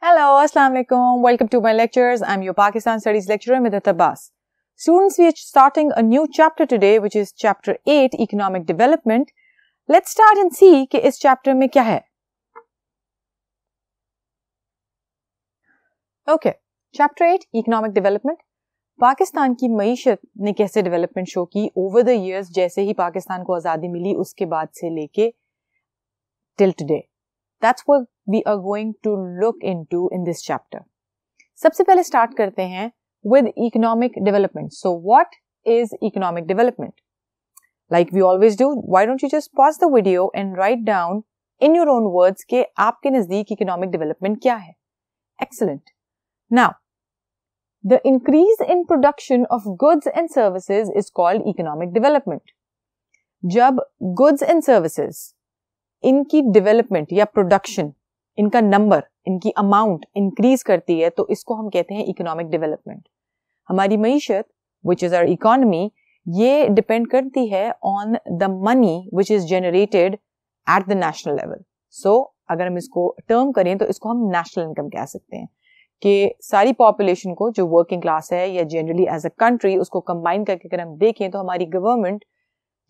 Hello, Assalamu alaikum. Welcome to my lectures. I'm your Pakistan Studies lecturer, Midat Abbas. Students, we are starting a new chapter today, which is chapter 8, Economic Development. Let's start and see कि इस chapter में क्या है. Okay, chapter 8, Economic Development. Pakistan की मीशत ने कैसे development show की ओवर द ईयर्स जैसे ही पाकिस्तान को आज़ादी मिली उसके बाद से लेके till today that's what we are going to look into in this chapter सबसे पहले स्टार्ट करते हैं with economic development so what is economic development like we always do why don't you just pause the video and write down in your own words के आपके नज़दीक economic development क्या है excellent now The increase in production of goods and services is called economic development. जब goods and services इनकी development या production इनका number इनकी amount increase करती है तो इसको हम कहते हैं economic development. हमारी मीशत which is our economy ये depend करती है on the money which is generated at the national level. So अगर हम इसको term करें तो इसको हम national income कह सकते हैं. कि सारी पॉपुलेशन को जो वर्किंग क्लास है या जनरली एज अ कंट्री उसको कंबाइन करके अगर हम देखें तो हमारी गवर्नमेंट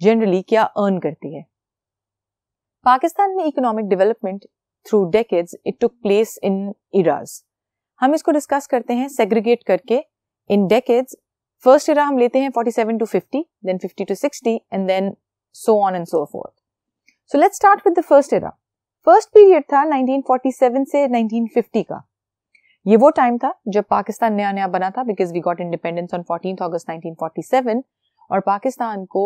जनरली क्या अर्न करती है पाकिस्तान में economic development through decades it took place in eras हम इसको डिस्कस करते हैं सेग्रीगेट करके इन डेकेज फर्स्ट इरा हम लेते हैं 47 to 50 then 50 to 60 and then so on and so forth so let's start with the first era first period था 1947 से 1950 का ये वो टाइम था जब पाकिस्तान नया नया बना था because we got independence on fourteen August nineteen और पाकिस्तान को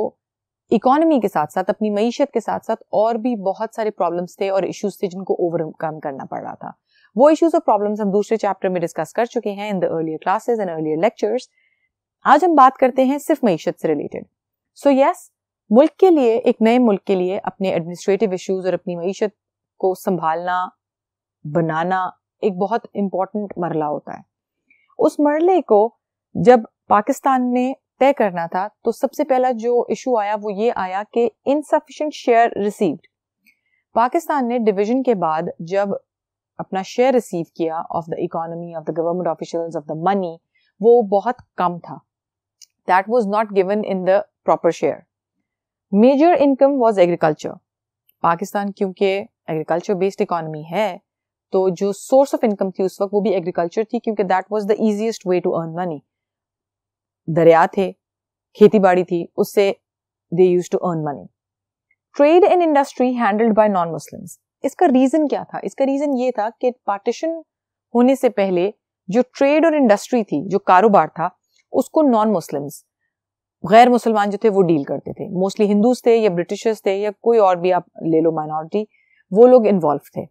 इकोनॉमी के साथ साथ अपनी मीशत के साथ साथ और भी बहुत सारे प्रॉब्लम्स थे और इश्यूज थे जिनको ओवरकम करना पड़ रहा था वो इश्यूज और प्रॉब्लम्स हम दूसरे चैप्टर में डिस्कस कर चुके हैं in the earlier classes and earlier lectures आज हम बात करते हैं सिर्फ मीशत से रिलेटेड सो यस मुल्क के लिए एक नए मुल्क के लिए अपने एडमिनिस्ट्रेटिव इश्यूज और अपनी मीशत को संभालना बनाना एक बहुत इंपॉर्टेंट मरला होता है उस मरले को जब पाकिस्तान ने तय करना था तो सबसे पहला जो इशू आया वो ये आया कि इनसफिशेंट शेयर रिसीव्ड पाकिस्तान ने डिवीजन के बाद जब अपना शेयर रिसीव किया of the economy of the government officials of the money वो बहुत कम था that was not given in the proper share major income was agriculture Pakistan क्योंकि एग्रीकल्चर बेस्ड इकोनॉमी है तो जो सोर्स ऑफ इनकम थी उस वक्त वो भी एग्रीकल्चर थी क्योंकि that was the easiest way to earn money दरिया थे खेती बाड़ी थी उससे they use to earn money trade and industry handled by non Muslims इसका रीजन क्या था इसका रीजन ये था कि पार्टीशन होने से पहले जो ट्रेड और इंडस्ट्री थी जो कारोबार था उसको नॉन मुस्लिम्स गैर मुसलमान जो थे वो डील करते थे मोस्टली हिंदूज थे या ब्रिटिशर्स थे या कोई और भी आप ले लो माइनॉरिटी वो लोग इन्वॉल्व थे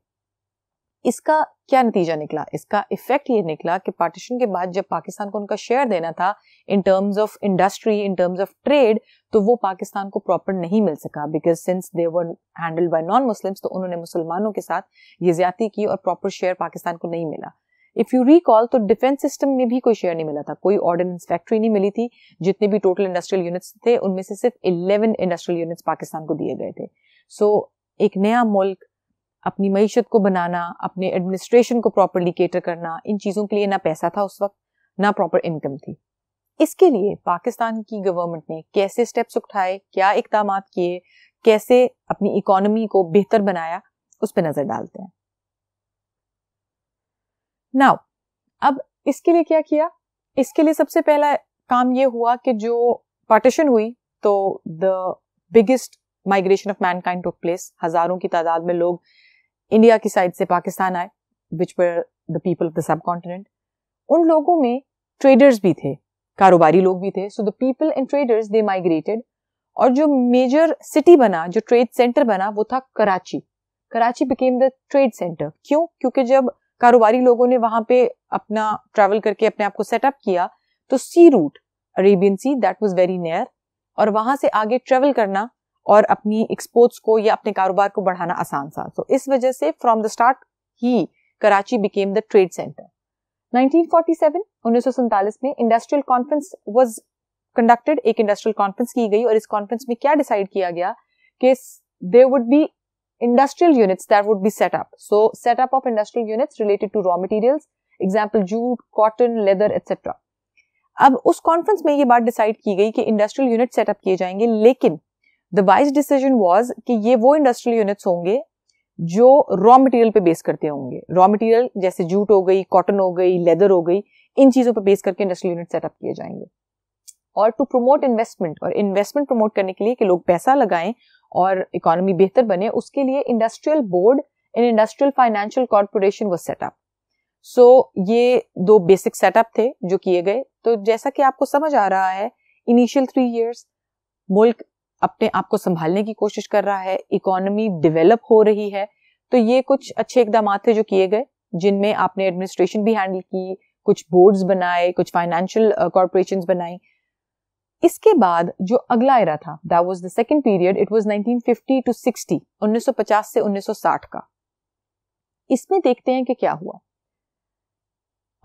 इसका क्या नतीजा निकला इसका इफेक्ट ये निकला कि पार्टीशन के बाद जब पाकिस्तान को उनका शेयर देना था in terms of industry in terms of trade तो वो पाकिस्तान को प्रॉपर नहीं मिल सका because since they were handled by non Muslims तो उन्होंने मुसलमानों के साथ ये ज्यादा की और प्रॉपर शेयर पाकिस्तान को नहीं मिला इफ यू रिकॉल तो डिफेंस सिस्टम में भी कोई शेयर नहीं मिला था कोई ऑर्डिनेंस फैक्ट्री नहीं मिली थी जितने भी टोटल इंडस्ट्रियल यूनिट्स थे उनमें से सिर्फ इलेवन इंडस्ट्रियल यूनिट्स पाकिस्तान को दिए गए थे सो so, एक नया मुल्क अपनी मीशत को बनाना अपने एडमिनिस्ट्रेशन को प्रॉपरली केटर करना इन चीज़ों के लिए ना पैसा था उस वक्त ना प्रॉपर इनकम थी इसके लिए पाकिस्तान की गवर्नमेंट ने कैसे स्टेप्स उठाए क्या इकदाम किए कैसे अपनी इकोनॉमी को बेहतर बनाया उस पर नज़र डालते हैं नाउ अब इसके लिए क्या किया इसके लिए सबसे पहला काम ये हुआ कि जो पार्टीशन हुई तो the biggest migration of mankind took place हजारों की तादाद में लोग इंडिया की साइड से पाकिस्तान आए विच पर the people of the subcontinent उन लोगों में ट्रेडर्स भी थे कारोबारी लोग भी थे so the people and traders they migrated और जो मेजर सिटी बना जो ट्रेड सेंटर बना वो था Karachi Karachi became the trade centre क्यों क्योंकि जब कारोबारी लोगों ने वहां पे अपना ट्रैवल करके अपने आप को सेटअप किया तो sea route Arabian sea that was very near और वहां से आगे ट्रेवल करना और अपनी एक्सपोर्ट्स को या अपने कारोबार को बढ़ाना आसान था तो इस वजह से फ्रॉम द स्टार्ट ही Karachi became the trade centre 1947 1947 में इंडस्ट्रियल कॉन्फ्रेंस वाज कंडक्टेड एक इंडस्ट्रियल कॉन्फ्रेंस की गई और इस कॉन्फ्रेंस में क्या डिसाइड किया गया कि they would be industrial units that would be up so up of industrial units related to raw materials example jute cotton leather etcetera अब उस कॉन्फ्रेंस में ये बात डिसाइड की गई कि इंडस्ट्रियल यूनिट सेटअप किए जाएंगे लेकिन द वाइज डिसीजन वॉज कि ये वो इंडस्ट्रियल यूनिट्स होंगे जो रॉ मटेरियल पे बेस करते होंगे रॉ मटेरियल जैसे जूट हो गई कॉटन हो गई लेदर हो गई इन चीज़ों पे बेस करके इंडस्ट्रियल यूनिट सेटअप किए जाएंगे और टू प्रमोट इन्वेस्टमेंट और इन्वेस्टमेंट प्रमोट करने के लिए कि लोग पैसा लगाएं और इकोनॉमी बेहतर बने उसके लिए industrial board and industrial financial corporation वो सेटअप सो ये दो बेसिक सेटअप थे जो किए गए तो जैसा कि आपको समझ आ रहा है इनिशियल थ्री ईयर्स मुल्क अपने आप को संभालने की कोशिश कर रहा है इकोनॉमी डेवलप हो रही है तो ये कुछ अच्छे इकदाम थे जो किए गए जिनमें आपने एडमिनिस्ट्रेशन भी हैंडल की कुछ बोर्ड्स बनाए कुछ फाइनेंशियल कॉरपोरेशन बनाई इसके बाद जो अगला एरा था that was the second period it was 1950 to 60 1950 से 1960 का इसमें देखते हैं कि क्या हुआ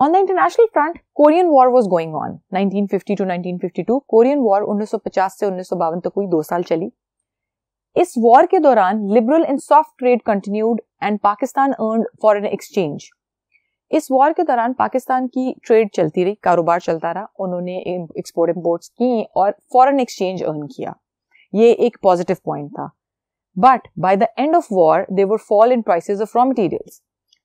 On the international front, Korean War was going on. 1950 to 1952, Korean War 1950 से 1952 तक हुई दो साल चली. इस वॉर के दौरान liberal and soft trade continued and Pakistan earn foreign exchange इस वॉर के दौरान पाकिस्तान की ट्रेड चलती रही कारोबार चलता रहा उन्होंने एक्सपोर्ट इम्पोर्ट की और फॉरेन एक्सचेंज अर्न किया ये एक पॉजिटिव पॉइंट था but by the end of war there was fall in prices of raw materials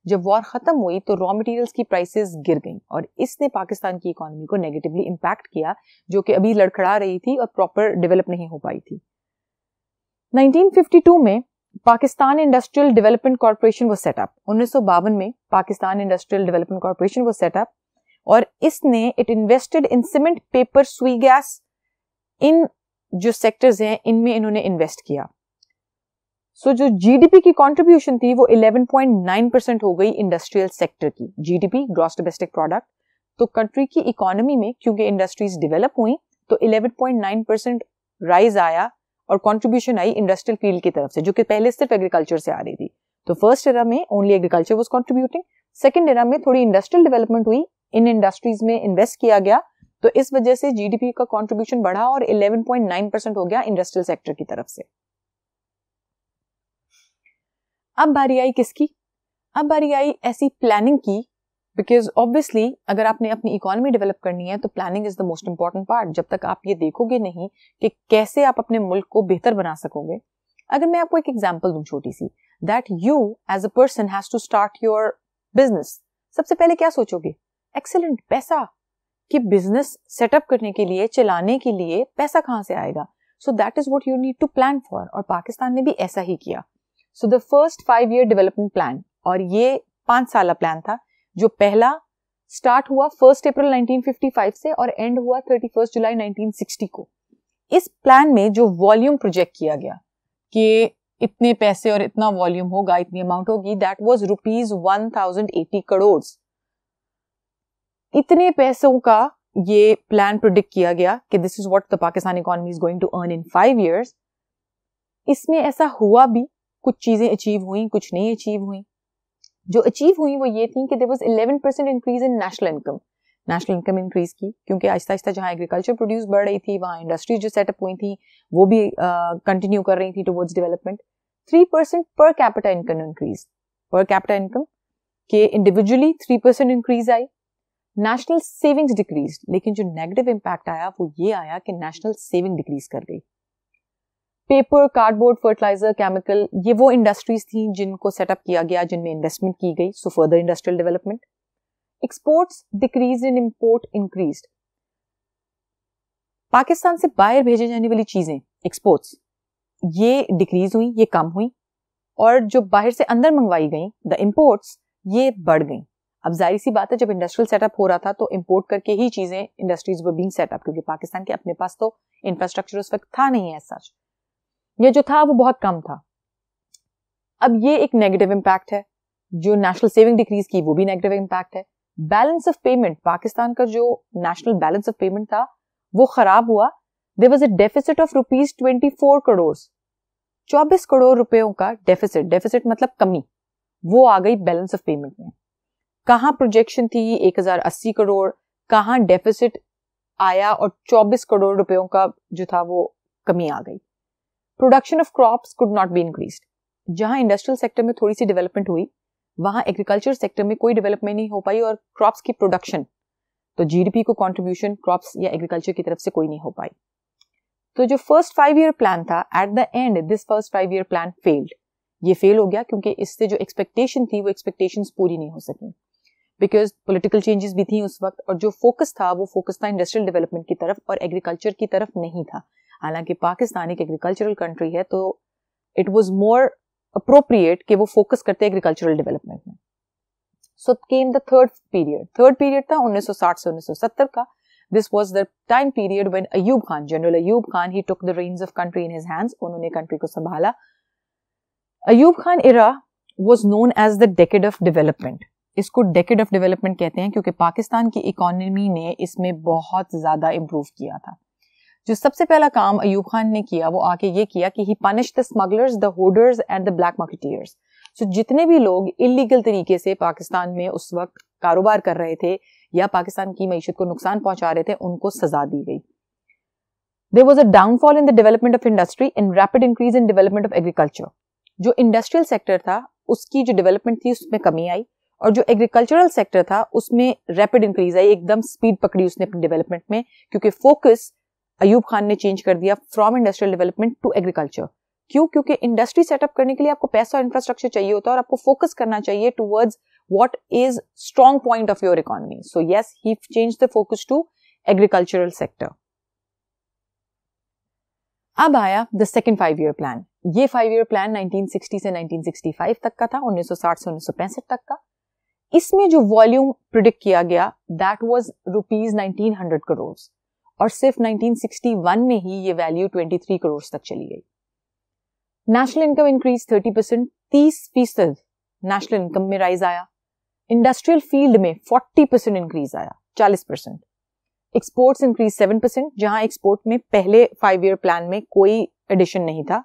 जब वॉर खत्म हुई तो रॉ मटेरियल्स की प्राइसेस गिर गई और इसने पाकिस्तान की इकोनॉमी को नेगेटिवली इम्पैक्ट किया जो कि अभी लड़खड़ा रही थी और प्रॉपर डेवलप नहीं हो पाई थी 1952 में पाकिस्तान इंडस्ट्रियल डेवलपमेंट कॉरपोरेशन वो सेटअप उन्नीस में पाकिस्तान इंडस्ट्रियल डेवलपमेंट कॉरपोरेशन वो सेटअप और इसने it invested in cement paper Sui gas in जो सेक्टर्स हैं इनमें इन्होंने इन्वेस्ट किया सो so, जो जीडीपी की कंट्रीब्यूशन थी वो 11.9 परसेंट हो गई इंडस्ट्रियल सेक्टर की जीडीपी ग्रॉस डोमेस्टिक प्रोडक्ट तो कंट्री की इकोनॉमी में क्योंकि इंडस्ट्रीज डेवलप हुई तो 11.9 परसेंट राइज आया और कंट्रीब्यूशन आई इंडस्ट्रियल फील्ड की तरफ से जो कि पहले सिर्फ एग्रीकल्चर से आ रही थी तो फर्स्ट एरा में only agriculture was contributing second era में थोड़ी इंडस्ट्रियल डेवलपमेंट हुई इन इंडस्ट्रीज में इन्वेस्ट किया गया तो इस वजह से जीडीपी का कंट्रीब्यूशन बढ़ा और 11.9 परसेंट हो गया इंडस्ट्रियल सेक्टर की तरफ से अब बारी आई किसकी अब बारी आई ऐसी प्लानिंग की बिकॉज ऑब्वियसली अगर आपने अपनी इकोनॉमी डेवलप करनी है तो planning is the most important part जब तक आप ये देखोगे नहीं कि कैसे आप अपने मुल्क को बेहतर बना सकोगे अगर मैं आपको एक एग्जाम्पल दूं छोटी सी that you as a person has to start your business सबसे पहले क्या सोचोगे एक्सेलेंट पैसा कि बिजनेस सेटअप करने के लिए चलाने के लिए पैसा कहाँ से आएगा so that is what you need to plan for और पाकिस्तान ने भी ऐसा ही किया so the first five year development plan और ये पांच साल का प्लान था जो पहला स्टार्ट हुआ फर्स्ट अप्रैल 1955 से और एंड हुआ थर्टी जुलाई 1960 को इस प्लान में जो वॉल्यूम प्रोजेक्ट किया गया कि इतने पैसे और इतना वॉल्यूम होगा इतनी अमाउंट होगी that was rupees one thousand eighty crore इतने पैसों का ये प्लान प्रोडिक्ट किया गया कि this is what the Pakistan economy is going to earn in five years इसमें ऐसा हुआ भी कुछ चीज़ें अचीव हुई कुछ नहीं अचीव हुई जो अचीव हुई वो ये थी कि there was eleven percent increase in national income national income increase की क्योंकि आहिस्ता आहिस्ता जहाँ एग्रीकल्चर प्रोड्यूस बढ़ रही थी वहाँ इंडस्ट्रीज जो सेटअप हुई थी वो भी कंटिन्यू uh, कर रही थी towards development three percent per capita income increase per capita income के इंडिविजुअली थ्री परसेंट इंक्रीज आई नेशनल सेविंग्स डिक्रीज लेकिन जो नेगेटिव इम्पैक्ट आया वो ये आया कि नेशनल सेविंग डिक्रीज कर गई पेपर कार्डबोर्ड फर्टिलाइजर केमिकल ये वो इंडस्ट्रीज थी जिनको सेटअप किया गया जिनमें इन्वेस्टमेंट की गई so further industrial development exports decrease in import increase Pakistan से बाहर भेजे जाने वाली चीजें एक्सपोर्ट्स ये डिक्रीज हुई ये कम हुई और जो बाहर से अंदर मंगवाई गई द इम्पोर्ट्स ये बढ़ गई अब जाहिर सी बात है जब इंडस्ट्रियल सेटअप हो रहा था तो इम्पोर्ट करके ही चीजें इंडस्ट्रीज वर बीइंग सेटअप क्योंकि पाकिस्तान के अपने पास तो इंफ्रास्ट्रक्चर उस वक्त था नहीं है सच या जो था वो बहुत कम था अब ये एक नेगेटिव इम्पैक्ट है जो नेशनल सेविंग डिक्रीज की वो भी नेगेटिव इम्पैक्ट है बैलेंस ऑफ पेमेंट पाकिस्तान का जो नेशनल बैलेंस ऑफ पेमेंट था वो खराब हुआ there was a deficit of rupees twenty four crore चौबीस करोड़ रुपयों का डेफिसिट डेफिसिट मतलब कमी वो आ गई बैलेंस ऑफ पेमेंट में कहाँ प्रोजेक्शन थी एक हजार अस्सी करोड़ कहाँ डेफिसिट आया और चौबीस करोड़ रुपयों का जो था वो कमी आ गई production of crops could not be increase जहां इंडस्ट्रियल सेक्टर में थोड़ी सी डेवलपमेंट हुई वहां एग्रीकल्चर सेक्टर में कोई डेवलपमेंट नहीं हो पाई और क्रॉप्स की प्रोडक्शन तो जीडीपी को कॉन्ट्रीब्यूशन क्रॉप्स या एग्रीकल्चर की तरफ से कोई नहीं हो पाई तो जो फर्स्ट फाइव ईयर प्लान था at the end this first five year plan failed ये फेल हो गया क्योंकि इससे जो एक्सपेक्टेशन थी वो एक्सपेक्टेशन पूरी नहीं हो सकी बिकॉज पोलिटिकल चेंजेस भी थी उस वक्त और जो फोकस था वो फोकस था इंडस्ट्रियल डेवलपमेंट की तरफ और एग्रीकल्चर की तरफ नहीं था हालांकि पाकिस्तान एक एग्रीकल्चरल कंट्री है तो इट वॉज मोर अप्रोप्रिएट कि वो फोकस करते एग्रीकल्चरल डेवलपमेंट में so came the third period third period था 1960 से 1970 का this was the time period when Ayub Khan general Ayub Khan he took the reins of country in his hands उन्होंने कंट्री को संभाला Ayub Khan era was known as the decade of development इसको decade of development कहते हैं क्योंकि पाकिस्तान की इकोनॉमी ने इसमें बहुत ज़्यादा इम्प्रूव किया था जो सबसे पहला काम अयूब खान ने किया वो आके ये किया कि he punish the smugglers the hoarders and the black marketeers so जितने भी लोग इलीगल तरीके से पाकिस्तान में उस वक्त कारोबार कर रहे थे या पाकिस्तान की मीशत को नुकसान पहुंचा रहे थे उनको सजा दी गई there was a downfall in the development of industry and rapid increase in development of agriculture जो इंडस्ट्रियल सेक्टर था उसकी जो डेवलपमेंट थी उसमें कमी आई और जो एग्रीकल्चरल सेक्टर था उसमें रैपिड इंक्रीज आई एकदम स्पीड पकड़ी उसने अपनी डेवलपमेंट में क्योंकि फोकस अयूब खान ने चेंज कर दिया from industrial development to agriculture क्यों क्योंकि इंडस्ट्री सेटअप करने के लिए आपको पैसा और इंफ्रास्ट्रक्चर चाहिए होता है और आपको फोकस करना चाहिए towards what is strong point of your economy so yes he change the focus to agricultural sector अब आया the second five year plan ये फाइव ईयर प्लान 1960 से 1965 तक का था 1960 से 1965 तक का इसमें जो वॉल्यूम प्रिडिक्ट किया गया that was rupees nineteen hundred crore और सिर्फ 1961 में ही ये वैल्यू 23 करोड़ तक चली गई नेशनल इनकम इंक्रीज 30 परसेंट तीस फीसद नेशनल इनकम में राइज आया इंडस्ट्रियल फील्ड में 40 परसेंट इंक्रीज आया 40 परसेंट एक्सपोर्ट्स इंक्रीज 7 परसेंट जहां एक्सपोर्ट में पहले फाइव ईयर प्लान में कोई एडिशन नहीं था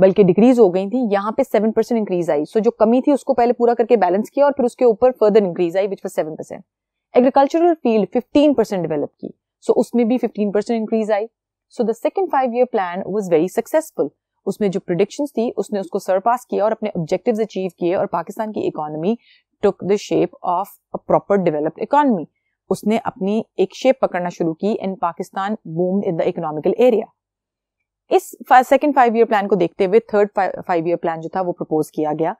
बल्कि डिक्रीज हो गई थी यहाँ पे सेवन परसेंट इंक्रीज आई सो so, जो कमी थी उसको पहले पूरा करके बैलेंस किया और फिर उसके ऊपर फर्दर इंक्रीज आई which was seven percent agricultural field fifteen percent develop की सो so, उसमें भी फिफ्टीन परसेंट इंक्रीज आई so the second five year plan was very successful उसमें जो प्रोडिक्शन थी उसने उसको सरपास किया और अपने ऑब्जेक्टिव अचीव किए और पाकिस्तान की economy took the shape of a proper developed economy उसने अपनी एक शेप पकड़ना शुरू की and Pakistan boom in the economical area इस सेकेंड फाइव ईयर प्लान को देखते हुए थर्ड फाइव ईयर प्लान जो था वो प्रपोज किया गया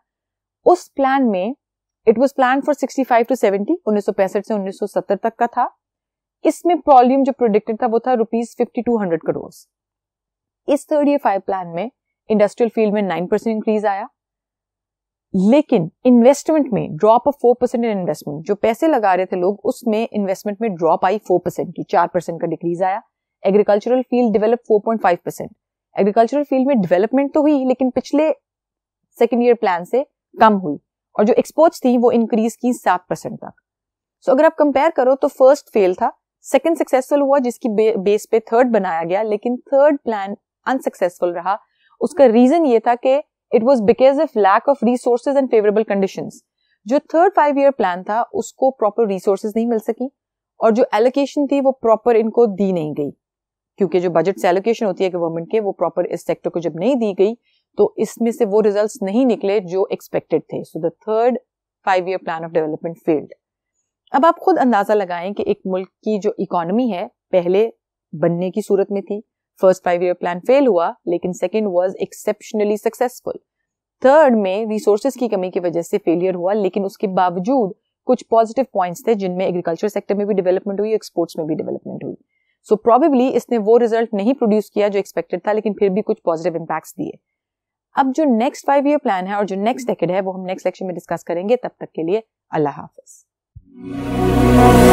उस प्लान में it was plan for sixty five to seventy उन्नीस सौ पैंसठ से उन्नीस सौ सत्तर तक का था इसमें प्रॉब्लम जो प्रोडिक्टेड था वो था rupees fifty two hundred crore इस थर्ड ईयर फाइव प्लान में इंडस्ट्रियल फील्ड में नाइन परसेंट इंक्रीज आया लेकिन इन्वेस्टमेंट में drop of four percent in investment जो पैसे लगा रहे थे लोग उसमें इन्वेस्टमेंट में ड्रॉप आई फोर परसेंट की चार परसेंट का डिक्रीज आया agricultural field develop 4.5 percent agricultural field में डेवलपमेंट तो हुई लेकिन पिछले सेकेंड ईयर प्लान से कम हुई और जो एक्सपोर्ट्स थी वो इंक्रीज की सात परसेंट तक सो so, अगर आप कंपेयर करो तो फर्स्ट फेल था सेकेंड सक्सेसफुल हुआ जिसकी बे, बेस पे थर्ड बनाया गया लेकिन थर्ड प्लान अनसक्सेसफुल रहा उसका रीजन ये था कि it was because of lack of resources and favourable condition जो थर्ड फाइव ईयर प्लान था उसको प्रॉपर रिसोर्सेज नहीं मिल सकी और जो एलोकेशन थी वो प्रॉपर इनको दी नहीं गई क्योंकि जो बजट से एलोकेशन होती है गवर्नमेंट के वो प्रॉपर इस सेक्टर को जब नहीं दी गई तो इसमें से वो रिजल्ट्स नहीं निकले जो एक्सपेक्टेड थे so the third five year plan of development field अब आप खुद अंदाजा लगाएं कि एक मुल्क की जो इकोनॉमी है पहले बनने की सूरत में थी first five year plan fail हुआ लेकिन सेकेंड वॉज एक्सेप्शनली सक्सेसफुल थर्ड में रिसोर्सेज की कमी की वजह से फेलियर हुआ लेकिन उसके बावजूद कुछ पॉजिटिव पॉइंट्स थे जिनमें एग्रीकल्चर सेक्टर में भी डेवलपमेंट हुई एक्सपोर्ट्स में भी डेवलपमेंट हुई सो so, प्रॉबेबली इसने वो रिजल्ट नहीं प्रोड्यूस किया जो एक्सपेक्टेड था लेकिन फिर भी कुछ पॉजिटिव इम्पैक्ट दिए अब जो नेक्स्ट फाइव ईयर प्लान है और जो नेक्स्ट डेकेड है वो हम नेक्स्ट लेक्चर में डिस्कस करेंगे तब तक के लिए अल्लाह हाफिज़